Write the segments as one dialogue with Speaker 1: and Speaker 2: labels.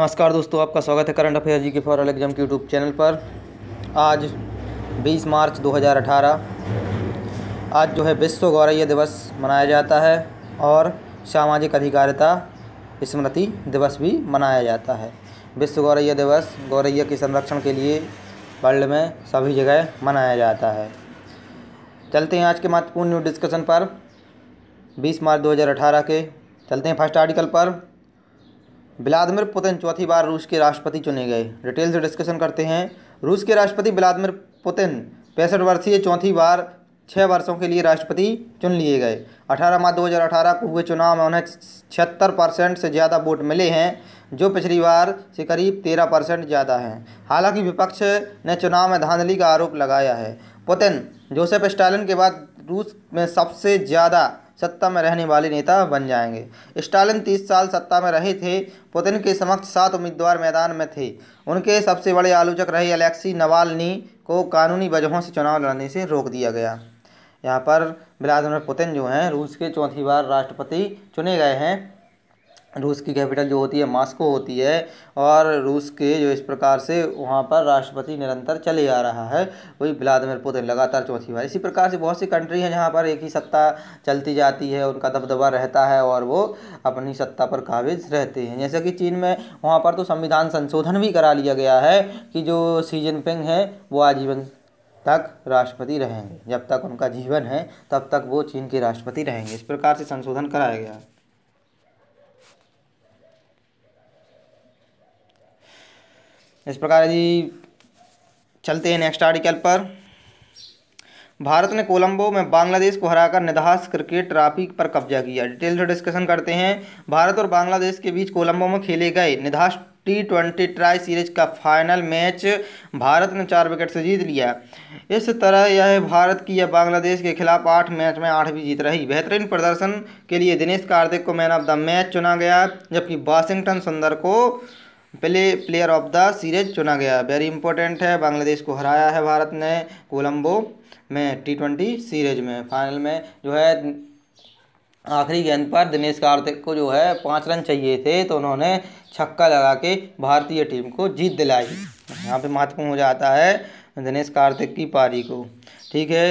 Speaker 1: नमस्कार दोस्तों आपका स्वागत है current affair G K for all exam के यूट्यूब चैनल पर आज 20 मार्च 2018 आज जो है विश्व गौरैया दिवस मनाया जाता है और सामाजिक अधिकारिता स्मृति दिवस भी मनाया जाता है विश्व गौरैया दिवस गौरैया के संरक्षण के लिए वर्ल्ड में सभी जगह मनाया जाता है चलते हैं आज के महत्वपूर्ण न्यूज डिस्कशन पर बीस मार्च दो के चलते हैं फर्स्ट आर्टिकल पर व्लादिमिर पुतिन चौथी बार रूस के राष्ट्रपति चुने गए डिटेल से डिस्कशन करते हैं रूस के राष्ट्रपति व्लादिमिर पुतिन पैंसठ वर्षीय चौथी बार छः वर्षों के लिए राष्ट्रपति चुन लिए गए 18 मार्च 2018 को हुए चुनाव में उन्हें छिहत्तर परसेंट से ज़्यादा वोट मिले हैं जो पिछली बार से करीब 13 परसेंट ज़्यादा हैं हालांकि विपक्ष ने चुनाव में धांधली का आरोप लगाया है पुतिन जोसेफ स्टालिन के बाद रूस में सबसे ज़्यादा सत्ता में रहने वाले नेता बन जाएंगे स्टालिन तीस साल सत्ता में रहे थे पुतिन के समक्ष सात उम्मीदवार मैदान में थे उनके सबसे बड़े आलोचक रहे अलेक्सी नवालनी को कानूनी वजहों से चुनाव लड़ने से रोक दिया गया यहाँ पर व्लादिमिर पुतिन जो हैं रूस के चौथी बार राष्ट्रपति चुने गए हैं रूस की कैपिटल जो होती है मास्को होती है और रूस के जो इस प्रकार से वहाँ पर राष्ट्रपति निरंतर चले आ रहा है वही व्लादिमिर पुतिन लगातार चौथी बार इसी प्रकार से बहुत सी कंट्री हैं जहाँ पर एक ही सत्ता चलती जाती है उनका दबदबा रहता है और वो अपनी सत्ता पर काबिज रहते हैं जैसे कि चीन में वहाँ पर तो संविधान संशोधन भी करा लिया गया है कि जो सी जिनपिंग है वो आजीवन तक राष्ट्रपति रहेंगे जब तक उनका जीवन है तब तक वो चीन के राष्ट्रपति रहेंगे इस प्रकार से संशोधन कराया गया है इस प्रकार यदि चलते हैं नेक्स्ट आर्टिकल पर भारत ने कोलंबो में बांग्लादेश को हराकर निदास क्रिकेट ट्रॉफी पर कब्जा किया डिटेल से डिस्कशन करते हैं भारत और बांग्लादेश के बीच कोलंबो में खेले गए Nidahas T twenty tri series का फाइनल मैच भारत ने चार विकेट से जीत लिया इस तरह यह भारत की या बांग्लादेश के खिलाफ आठ मैच में आठ भी जीत रही बेहतरीन प्रदर्शन के लिए दिनेश कार्तिक को मैन ऑफ द मैच चुना गया जबकि वाशिंगटन सुंदर को पहले प्लेयर ऑफ द सीरीज चुना गया वेरी इंपॉर्टेंट है बांग्लादेश को हराया है भारत ने कोलंबो में टी ट्वेंटी सीरीज में फाइनल में जो है आखिरी गेंद पर दिनेश कार्तिक को जो है पाँच रन चाहिए थे तो उन्होंने छक्का लगा के भारतीय टीम को जीत दिलाई यहाँ पे महत्वपूर्ण हो जाता है दिनेश कार्तिक की पारी को ठीक है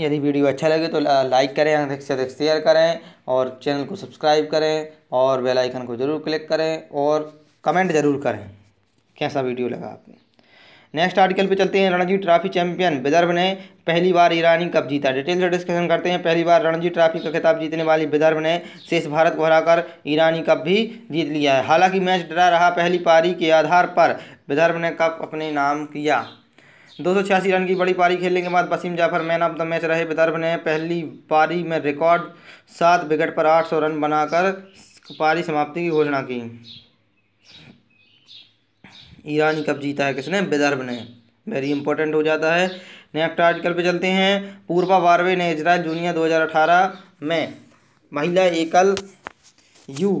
Speaker 1: यदि वीडियो अच्छा लगे तो लाइक करें अधिक से अधिक शेयर करें और चैनल को सब्सक्राइब करें और बेल आइकन को ज़रूर क्लिक करें और कमेंट ज़रूर करें कैसा वीडियो लगा आपको नेक्स्ट आर्टिकल पे चलते हैं रणजी ट्रॉफी चैंपियन विदर्भ ने पहली बार ईरानी कप जीता डिटेल से डिस्कशन करते हैं पहली बार रणजी ट्रॉफी का खिताब जीतने वाली विदर्भ ने शेष भारत को हराकर ईरानी कप भी जीत लिया है हालांकि मैच डरा रहा पहली पारी के आधार पर विदर्भ ने कप अपने नाम किया दो रन की बड़ी पारी खेलने के बाद Wasim Jaffer man of the match Vidarbha विदर्भ ने पहली पारी में रिकॉर्ड सात विकेट पर आठ सौ रन बनाकर पारी समाप्ति की घोषणा की ईरानी कप जीता है किसने विदर्भ ने वेरी इंपॉर्टेंट हो जाता है नेक्स्ट आर्टिकल पे चलते हैं पूर्वा वारवे ने इजराइल जूनियर 2018 में महिला एकल यू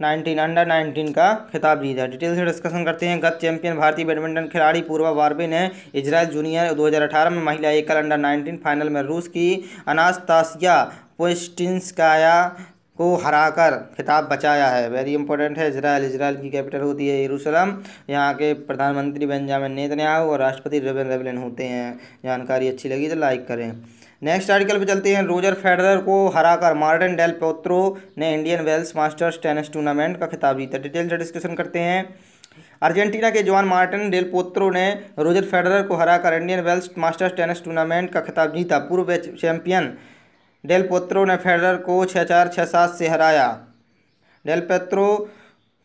Speaker 1: नाइनटीन अंडर नाइनटीन का खिताब जीता डिटेल से डिस्कशन करते हैं गत चैंपियन भारतीय बैडमिंटन खिलाड़ी पूर्वा वार्बे ने इसराइल जूनियर 2018 में महिला एकल अंडर 19 फाइनल में रूस की अनास्तासिया पोस्टिंस्काया को हराकर खिताब बचाया है वेरी इंपॉर्टेंट है इसराइल इसराइल की कैपिटल होती है यरूशलम यहाँ के प्रधानमंत्री बेंजामिन नेतन्याहू और राष्ट्रपति रेबिन रेवलिन होते हैं जानकारी अच्छी लगी तो लाइक करें नेक्स्ट आर्टिकल पे चलते हैं रोजर फेडरर को हराकर मार्टिन डेल पोत्रो ने Indian Wells Masters tennis tournament का खिताब जीता डिटेल से डिस्कशन करते हैं अर्जेंटीना के जवान मार्टिन डेल पोत्रो ने रोजर फेडरर को हराकर Indian Wells Masters tennis tournament का खिताब जीता पूर्व चैंपियन डेल पोत्रो ने फेडरर को छः चार छः सात से हराया डेल पोत्रो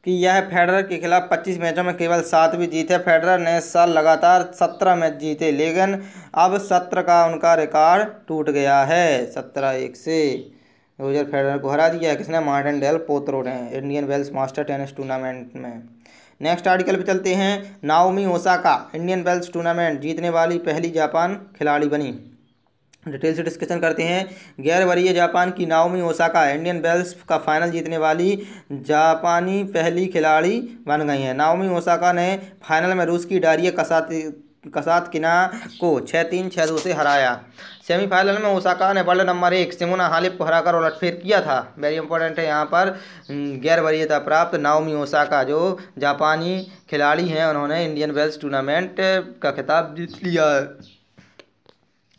Speaker 1: की यह फेडरर के खिलाफ पच्चीस मैचों में केवल सातवीं जीत है फेडरर ने इस साल लगातार सत्रह मैच जीते लेकिन अब सत्र का उनका रिकॉर्ड टूट गया है सत्रह एक से रोजर फेडरर को हरा दिया है किसने मार्टिन डेल पोत्रो ने Indian Wells master tennis tournament में नेक्स्ट आर्टिकल पे चलते हैं Naomi Osaka Indian Wells tournament जीतने वाली पहली जापान खिलाड़ी बनी डिटेल से डिस्कशन करते हैं गैर वरीय जापान की नाओमी ओसाका इंडियन बेल्स का फाइनल जीतने वाली जापानी पहली खिलाड़ी बन गई हैं नाओमी ओसाका ने फाइनल में रूस की डारिया कसात कसात किना को छः तीन छः दो से हराया सेमीफाइनल में ओसाका ने वर्ल्ड नंबर एक सिमोना हालिप को हराकर उलटफेर किया था वेरी इंपॉर्टेंट है यहाँ पर गैर वरीयता प्राप्त नाओमी ओसाका जो जापानी खिलाड़ी हैं उन्होंने इंडियन वेल्स टूर्नामेंट का खिताब जीत लिया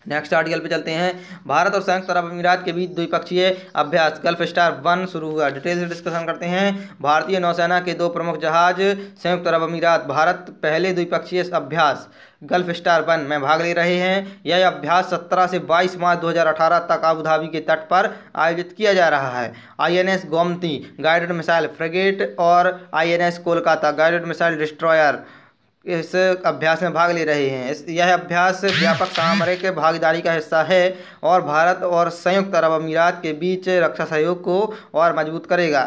Speaker 1: नेक्स्ट आर्टिकल पे चलते हैं भारत और संयुक्त अरब अमीरात के बीच द्विपक्षीय अभ्यास गल्फ स्टार वन शुरू हुआ डिटेल से डिस्कशन करते हैं भारतीय नौसेना के दो प्रमुख जहाज संयुक्त अरब अमीरात भारत पहले द्विपक्षीय अभ्यास गल्फ स्टार वन में भाग ले रहे हैं यह अभ्यास 17 से 22 मार्च 2018 तक आबूधाबी के तट पर आयोजित किया जा रहा है INS Gomti guided missile frigate और INS Kolkata guided missile destroyer इस अभ्यास में भाग ले रहे हैं यह अभ्यास व्यापक सामरिक भागीदारी का हिस्सा है और भारत और संयुक्त अरब अमीरात के बीच रक्षा सहयोग को और मजबूत करेगा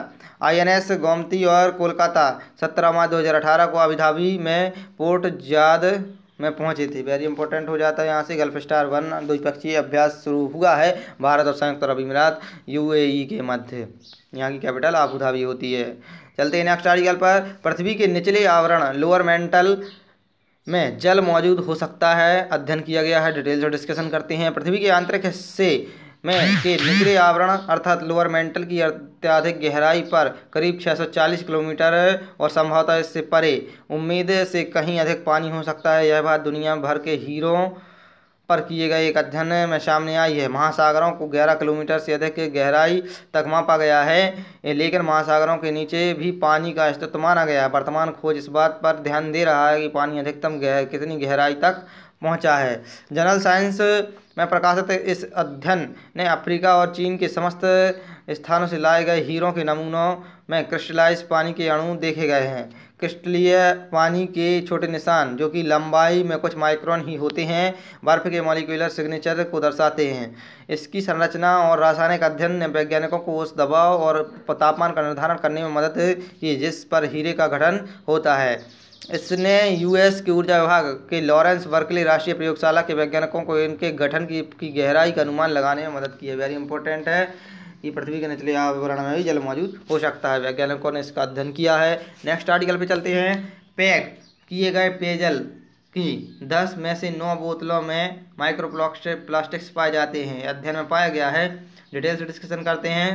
Speaker 1: आईएनएस गोमती और कोलकाता सत्रह मार्च दो हज़ार अठारह को अबुधाबी में पोर्ट जाद में पहुंची थी वेरी इंपॉर्टेंट हो जाता है यहाँ से गल्फ स्टार वन द्विपक्षीय अभ्यास शुरू हुआ है भारत और संयुक्त अरब अमीरात यू के मध्य यहाँ की कैपिटल आबुधाबी होती है चलते हैं नेक्स्ट आर्टिकल पर पृथ्वी के निचले आवरण लोअर मेंटल में जल मौजूद हो सकता है अध्ययन किया गया है डिटेल्स और डिस्कशन करते हैं पृथ्वी के आंतरिक हिस्से में के निचले आवरण अर्थात लोअर मेंटल की अत्याधिक गहराई पर करीब 640 किलोमीटर और संभवतः इससे परे उम्मीद से कहीं अधिक पानी हो सकता है यह बात दुनिया भर के हीरों पर किए गए एक अध्ययन में सामने आई है महासागरों को 11 किलोमीटर से अधिक गहराई तक मापा गया है लेकिन महासागरों के नीचे भी पानी का अस्तित्व माना गया है वर्तमान खोज इस बात पर ध्यान दे रहा है कि पानी अधिकतम गह, कितनी गहराई तक पहुंचा है जनरल साइंस में प्रकाशित इस अध्ययन ने अफ्रीका और चीन के समस्त स्थानों से लाए गए हीरों के नमूनों में क्रिस्टलाइज पानी के अणु देखे गए हैं क्रिस्टलीय पानी के छोटे निशान जो कि लंबाई में कुछ माइक्रोन ही होते हैं बर्फ के मॉलिकुलर सिग्नेचर को दर्शाते हैं इसकी संरचना और रासायनिक अध्ययन ने वैज्ञानिकों को उस दबाव और तापमान का निर्धारण करने में मदद की जिस पर हीरे का गठन होता है इसने यूएस के ऊर्जा विभाग के लॉरेंस वर्कली राष्ट्रीय प्रयोगशाला के वैज्ञानिकों को इनके गठन की, की गहराई का अनुमान लगाने में मदद की है वेरी इंपॉर्टेंट है कि पृथ्वी के निचले आवरण में भी जल मौजूद हो सकता है वैज्ञानिकों ने इसका अध्ययन किया है नेक्स्ट आर्टिकल पर चलते हैं पैक किए गए पेयजल की दस में से नौ बोतलों में माइक्रो प्लास्टिक्स पाए जाते हैं अध्ययन में पाया गया है डिटेल्स डिस्कशन करते हैं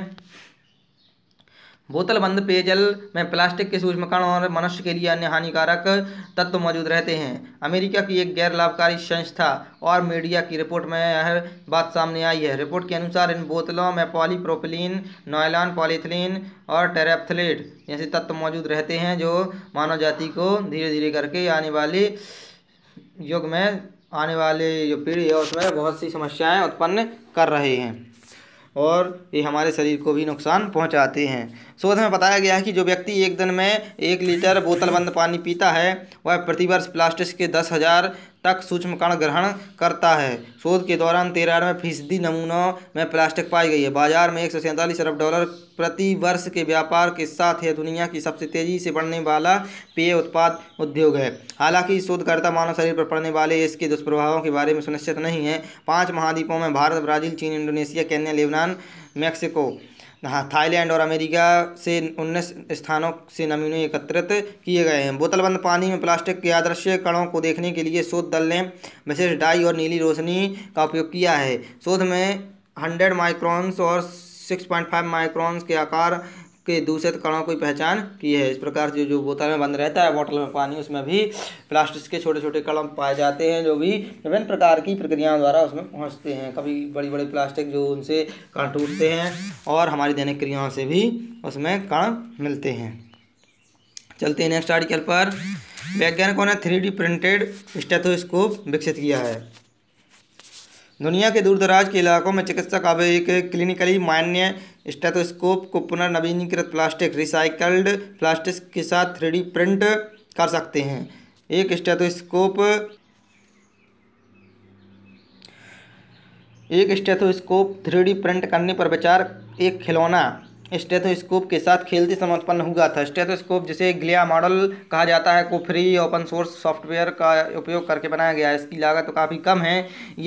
Speaker 1: बोतल बंद पेयजल में प्लास्टिक के सूक्ष्मकण और मनुष्य के लिए अन्य हानिकारक तत्व मौजूद रहते हैं अमेरिका की एक गैर लाभकारी संस्था और मीडिया की रिपोर्ट में यह बात सामने आई है रिपोर्ट के अनुसार इन बोतलों में पॉलीप्रोपिलीन नॉयलान पॉलीथिलीन और टेरेप्थलेट जैसे तत्व मौजूद रहते हैं जो मानव जाति को धीरे धीरे करके आने वाले युग में आने वाले जो पीढ़ी है उसमें बहुत सी समस्याएँ उत्पन्न कर रहे हैं और ये हमारे शरीर को भी नुकसान पहुंचाते हैं शोध में बताया गया है कि जो व्यक्ति एक दिन में एक लीटर बंद पानी पीता है वह प्रतिवर्ष प्लास्टिक के दस हज़ार तक सूक्ष्म कण ग्रहण करता है शोध के दौरान तिरानवे फीसदी नमूनों में प्लास्टिक पाई गई है बाजार में एक अरब डॉलर प्रति वर्ष के व्यापार के साथ यह दुनिया की सबसे तेजी से बढ़ने वाला पेय उत्पाद उद्योग है हालांकि शोधकर्ता मानव शरीर पर पड़ने वाले इसके दुष्प्रभावों के बारे में सुनिश्चित नहीं है पाँच महाद्वीपों में भारत ब्राजील चीन इंडोनेशिया केन्या लेबनान मैक्सिको हाँ थाईलैंड और अमेरिका से उन्नीस स्थानों से नमूने एकत्रित किए गए हैं बोतलबंद पानी में प्लास्टिक के आदर्श कणों को देखने के लिए शोध दल ने विशेष डाई और नीली रोशनी का उपयोग किया है शोध में हंड्रेड माइक्रॉन्स और सिक्स पॉइंट फाइव माइक्रॉन्स के आकार के दूषित कणों की पहचान की है इस प्रकार जो जो बोतल में बंद रहता है बोतल में पानी उसमें भी प्लास्टिक के छोटे छोटे कण पाए जाते हैं जो भी विभिन्न प्रकार की प्रक्रियाओं द्वारा उसमें पहुँचते हैं कभी बड़ी बड़े प्लास्टिक जो उनसे कण टूटते हैं और हमारी दैनिक क्रियाओं से भी उसमें कण मिलते हैं चलते हैं नेक्स्ट आर्टिकल पर वैज्ञानिकों ने थ्री प्रिंटेड स्टेथोस्कोप विकसित किया है दुनिया के दूरदराज के इलाकों में चिकित्सा का एक क्लिनिकली मान्य स्टेथोस्कोप को पुनर्नवीनीकृत प्लास्टिक रिसाइकल्ड प्लास्टिक के साथ थ्री प्रिंट कर सकते हैं एक स्टेथोस्कोप एक स्टेथोस्कोप थ्री प्रिंट करने पर विचार एक खिलौना स्टेथोस्कोप के साथ खेलते समय उत्पन्न हुआ था स्टेथोस्कोप जिसे ग्लिया मॉडल कहा जाता है को फ्री ओपन सोर्स सॉफ्टवेयर का उपयोग करके बनाया गया है इसकी लागत तो काफ़ी कम है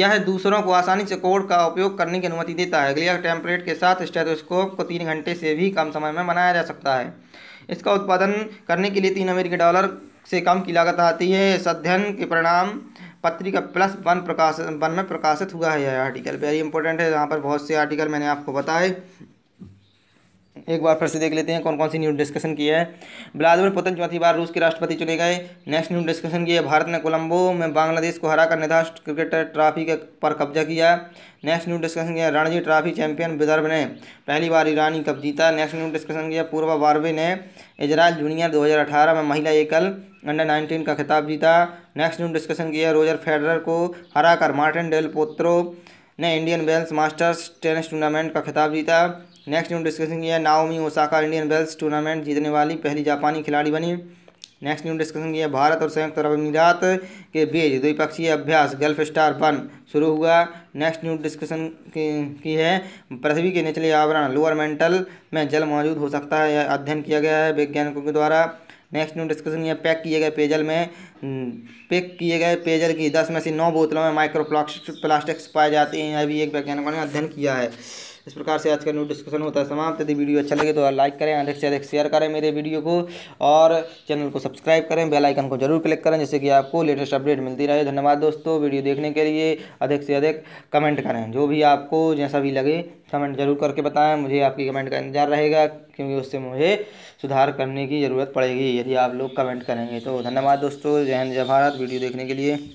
Speaker 1: यह दूसरों को आसानी से कोड का उपयोग करने की अनुमति देता है ग्लिया टेम्परेट के साथ स्टेथोस्कोप को तीन घंटे से भी कम समय में बनाया जा सकता है इसका उत्पादन करने के लिए तीन अमेरिकी डॉलर से कम की लागत आती है इस अध्ययन के परिणाम पत्रिका प्लस वन प्रकाश वन में प्रकाशित हुआ है यह आर्टिकल वेरी इंपॉर्टेंट है यहाँ पर बहुत से आर्टिकल मैंने आपको बताए एक बार फिर से देख लेते हैं कौन कौन सी न्यूज डिस्कशन की है व्लादिमिर पुतिन चौथी बार रूस के राष्ट्रपति चुने गए नेक्स्ट न्यूज डिस्कशन की है भारत ने कोलंबो में बांग्लादेश को हराकर निधास्त क्रिकेटर ट्रॉफी पर कब्जा किया नेक्स्ट न्यूज डिस्कशन किया रणजी ट्रॉफी चैंपियन विदर्भ ने पहली बार ईरानी कप जीता नेक्स्ट न्यूज डिस्कशन किया पूर्वा बारवे ने इजराइल जूनियर दो में महिला एकल अंडर नाइनटीन का खिताब जीता नेक्स्ट न्यूज डिस्कशन किया रोजर फेडरर को हराकर मार्टिन डेल पोत्रो ने Indian Wells Masters tennis tournament का खिताब जीता नेक्स्ट न्यूज डिस्कशन किया Naomi Osaka Indian Wells tournament जीतने वाली पहली जापानी खिलाड़ी बनी नेक्स्ट न्यूज डिस्कशन किया भारत और संयुक्त अरब अमीरात के बीच द्विपक्षीय अभ्यास गल्फ स्टार वन शुरू हुआ नेक्स्ट न्यूज डिस्कशन की है पृथ्वी के निचले आवरण लोअर मेंटल में जल मौजूद हो सकता है यह अध्ययन किया गया है वैज्ञानिकों के द्वारा नेक्स्ट न्यूज डिस्कशन किया पैक किए गए पेयजल में पैक किए गए पेयजल की दस में से नौ बोतलों में माइक्रो प्लास्टिक्स पाए जाते हैं यह भी एक वैज्ञानिकों ने अध्ययन किया है इस प्रकार से आज का न्यू डिस्कशन होता है समाप्त यदि वीडियो अच्छा लगे तो लाइक करें अधिक से अधिक शेयर करें मेरे वीडियो को और चैनल को सब्सक्राइब करें बेल आइकन को जरूर क्लिक करें जिससे कि आपको लेटेस्ट अपडेट मिलती रहे धन्यवाद दोस्तों वीडियो देखने के लिए अधिक से अधिक कमेंट करें जो भी आपको जैसा भी लगे कमेंट जरूर करके बताएं मुझे आपकी कमेंट का इंतजार रहेगा क्योंकि उससे मुझे सुधार करने की ज़रूरत पड़ेगी यदि आप लोग कमेंट करेंगे तो धन्यवाद दोस्तों जय हिंद जय भारत वीडियो देखने के लिए